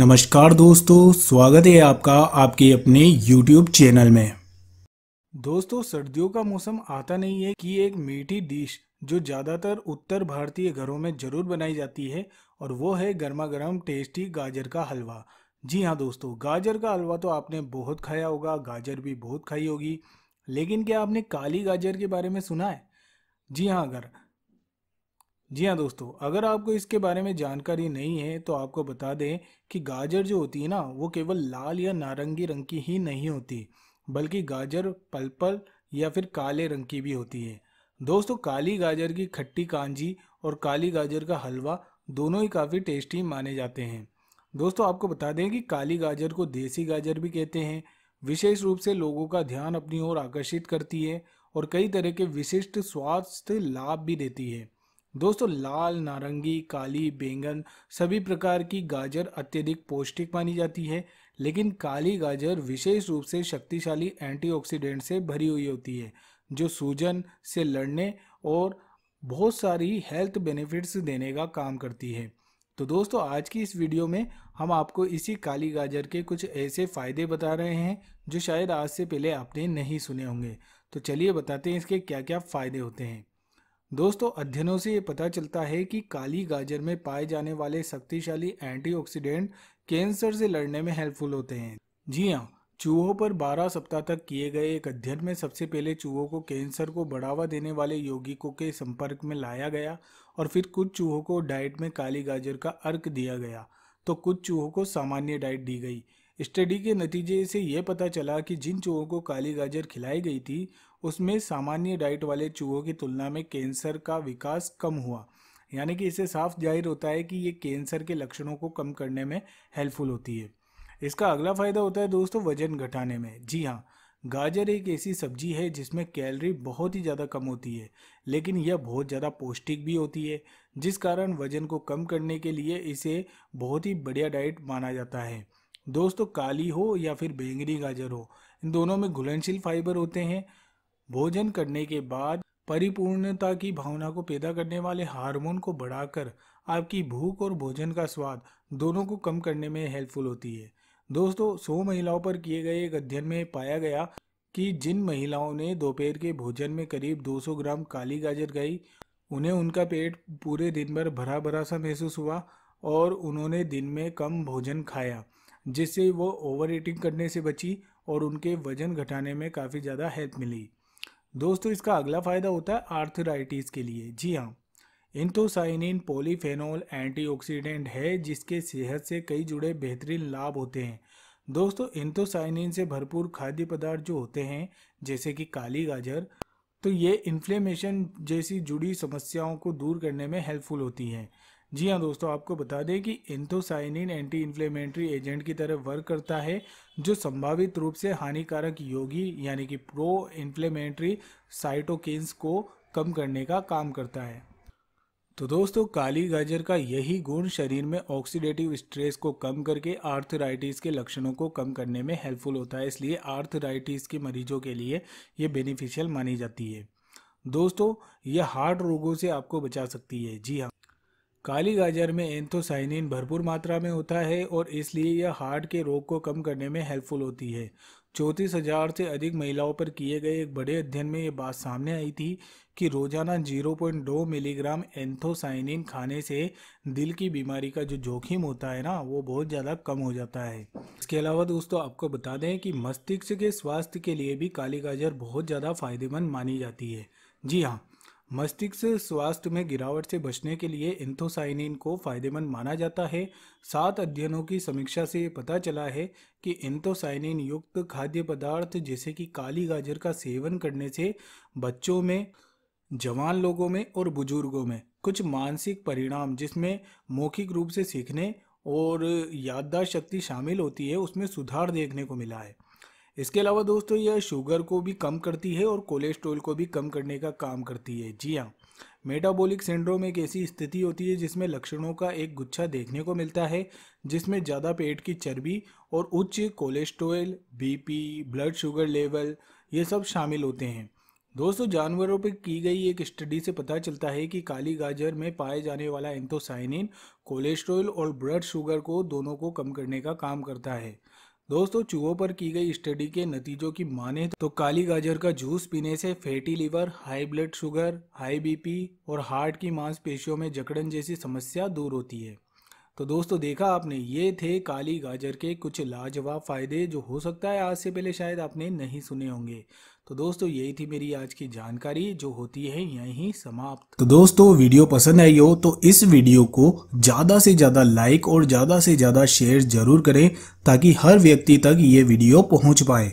नमस्कार दोस्तों स्वागत है आपका आपके अपने YouTube चैनल में दोस्तों सर्दियों का मौसम आता नहीं है कि एक मीठी डिश जो ज़्यादातर उत्तर भारतीय घरों में ज़रूर बनाई जाती है और वो है गर्मा गर्म टेस्टी गाजर का हलवा जी हाँ दोस्तों गाजर का हलवा तो आपने बहुत खाया होगा गाजर भी बहुत खाई होगी लेकिन क्या आपने काली गाजर के बारे में सुना है जी हाँ अगर जी हाँ दोस्तों अगर आपको इसके बारे में जानकारी नहीं है तो आपको बता दें कि गाजर जो होती है ना वो केवल लाल या नारंगी रंग की ही नहीं होती बल्कि गाजर पलपल या फिर काले रंग की भी होती है दोस्तों काली गाजर की खट्टी कांजी और काली गाजर का हलवा दोनों ही काफ़ी टेस्टी माने जाते हैं दोस्तों आपको बता दें कि काली गाजर को देसी गाजर भी कहते हैं विशेष रूप से लोगों का ध्यान अपनी ओर आकर्षित करती है और कई तरह के विशिष्ट स्वास्थ्य लाभ भी देती है दोस्तों लाल नारंगी काली बैंगन सभी प्रकार की गाजर अत्यधिक पौष्टिक मानी जाती है लेकिन काली गाजर विशेष रूप से शक्तिशाली एंटीऑक्सीडेंट से भरी हुई होती है जो सूजन से लड़ने और बहुत सारी हेल्थ बेनिफिट्स देने का काम करती है तो दोस्तों आज की इस वीडियो में हम आपको इसी काली गाजर के कुछ ऐसे फ़ायदे बता रहे हैं जो शायद आज से पहले आपने नहीं सुने होंगे तो चलिए बताते हैं इसके क्या क्या फ़ायदे होते हैं दोस्तों अध्ययनों से ये पता चलता है कि काली गाजर में पाए जाने वाले शक्तिशाली एंटीऑक्सीडेंट कैंसर से लड़ने में हेल्पफुल होते हैं जी हाँ चूहों पर 12 सप्ताह तक किए गए एक अध्ययन में सबसे पहले चूहों को कैंसर को बढ़ावा देने वाले यौगिकों के संपर्क में लाया गया और फिर कुछ चूहों को डाइट में काली गाजर का अर्क दिया गया तो कुछ चूहों को सामान्य डाइट दी गई स्टडी के नतीजे से ये पता चला कि जिन चूहों को काली गाजर खिलाई गई थी उसमें सामान्य डाइट वाले चूहों की तुलना में कैंसर का विकास कम हुआ यानी कि इसे साफ जाहिर होता है कि ये कैंसर के लक्षणों को कम करने में हेल्पफुल होती है इसका अगला फ़ायदा होता है दोस्तों वजन घटाने में जी हाँ गाजर एक ऐसी सब्जी है जिसमें कैलोरी बहुत ही ज़्यादा कम होती है लेकिन यह बहुत ज़्यादा पौष्टिक भी होती है जिस कारण वजन को कम करने के लिए इसे बहुत ही बढ़िया डाइट माना जाता है दोस्तों काली हो या फिर बैंगनी गाजर हो इन दोनों में घुलनशील फाइबर होते हैं भोजन करने के बाद परिपूर्णता की भावना को पैदा करने वाले हार्मोन को बढ़ाकर आपकी भूख और भोजन का स्वाद दोनों को कम करने में हेल्पफुल होती है दोस्तों सौ महिलाओं पर किए गए एक अध्ययन में पाया गया कि जिन महिलाओं ने दोपहर के भोजन में करीब 200 ग्राम काली गाजर गई उन्हें उनका पेट पूरे दिन भर भरा भरा सा महसूस हुआ और उन्होंने दिन में कम भोजन खाया जिससे वो ओवर ईटिंग करने से बची और उनके वजन घटाने में काफ़ी ज़्यादा हेल्प मिली दोस्तों इसका अगला फ़ायदा होता है आर्थराइटिस के लिए जी हाँ इंथोसाइनिन पॉलीफेनोल एंटीऑक्सीडेंट है जिसके सेहत से कई जुड़े बेहतरीन लाभ होते हैं दोस्तों इंथोसाइनिन से भरपूर खाद्य पदार्थ जो होते हैं जैसे कि काली गाजर तो ये इन्फ्लेमेशन जैसी जुड़ी समस्याओं को दूर करने में हेल्पफुल होती हैं जी हाँ दोस्तों आपको बता दें कि इंथोसाइनिन एंटी इन्फ्लेमेटरी एजेंट की तरह वर्क करता है जो संभावित रूप से हानिकारक योगी यानी कि प्रो इन्फ्लेमेटरी साइटोकिन्स को कम करने का काम करता है तो दोस्तों काली गाजर का यही गुण शरीर में ऑक्सीडेटिव स्ट्रेस को कम करके आर्थराइटिस के लक्षणों को कम करने में हेल्पफुल होता है इसलिए आर्थराइटिस के मरीजों के लिए ये बेनिफिशियल मानी जाती है दोस्तों यह हार्ट रोगों से आपको बचा सकती है जी हाँ काली गाजर में एंथोसाइनिन भरपूर मात्रा में होता है और इसलिए यह हार्ट के रोग को कम करने में हेल्पफुल होती है चौंतीस हज़ार से अधिक महिलाओं पर किए गए एक बड़े अध्ययन में ये बात सामने आई थी कि रोजाना 0.2 मिलीग्राम एंथोसाइनिन खाने से दिल की बीमारी का जो जोखिम होता है ना वो बहुत ज़्यादा कम हो जाता है इसके अलावा दोस्तों आपको बता दें कि मस्तिष्क के स्वास्थ्य के लिए भी काली गाजर बहुत ज़्यादा फायदेमंद मानी जाती है जी हाँ मस्तिष्क स्वास्थ्य में गिरावट से बचने के लिए इंथोसाइनिन को फायदेमंद माना जाता है सात अध्ययनों की समीक्षा से पता चला है कि इंथोसाइनिन युक्त खाद्य पदार्थ जैसे कि काली गाजर का सेवन करने से बच्चों में जवान लोगों में और बुजुर्गों में कुछ मानसिक परिणाम जिसमें मौखिक रूप से सीखने और याददाश्त शक्ति शामिल होती है उसमें सुधार देखने को मिला है इसके अलावा दोस्तों यह शुगर को भी कम करती है और कोलेस्ट्रोल को भी कम करने का काम करती है जी हाँ मेटाबॉलिक सिंड्रोम एक ऐसी स्थिति होती है जिसमें लक्षणों का एक गुच्छा देखने को मिलता है जिसमें ज़्यादा पेट की चर्बी और उच्च cholesterol BP blood sugar level ये सब शामिल होते हैं दोस्तों जानवरों पर की गई एक स्टडी से पता चलता है कि काली गाजर में पाए जाने वाला एंथोसाइनिन कोलेस्ट्रोल और ब्लड शुगर को दोनों को कम करने का काम करता है दोस्तों चूहों पर की गई स्टडी के नतीजों की माने तो काली गाजर का जूस पीने से fatty liver high blood sugar high BP और हार्ट की मांसपेशियों में जकड़न जैसी समस्या दूर होती है तो दोस्तों देखा आपने ये थे काली गाजर के कुछ लाजवाब फ़ायदे जो हो सकता है आज से पहले शायद आपने नहीं सुने होंगे तो दोस्तों यही थी मेरी आज की जानकारी जो होती है यहीं समाप्त तो दोस्तों वीडियो पसंद आई हो तो इस वीडियो को ज़्यादा से ज़्यादा लाइक और ज़्यादा से ज़्यादा शेयर जरूर करें ताकि हर व्यक्ति तक ये वीडियो पहुंच पाए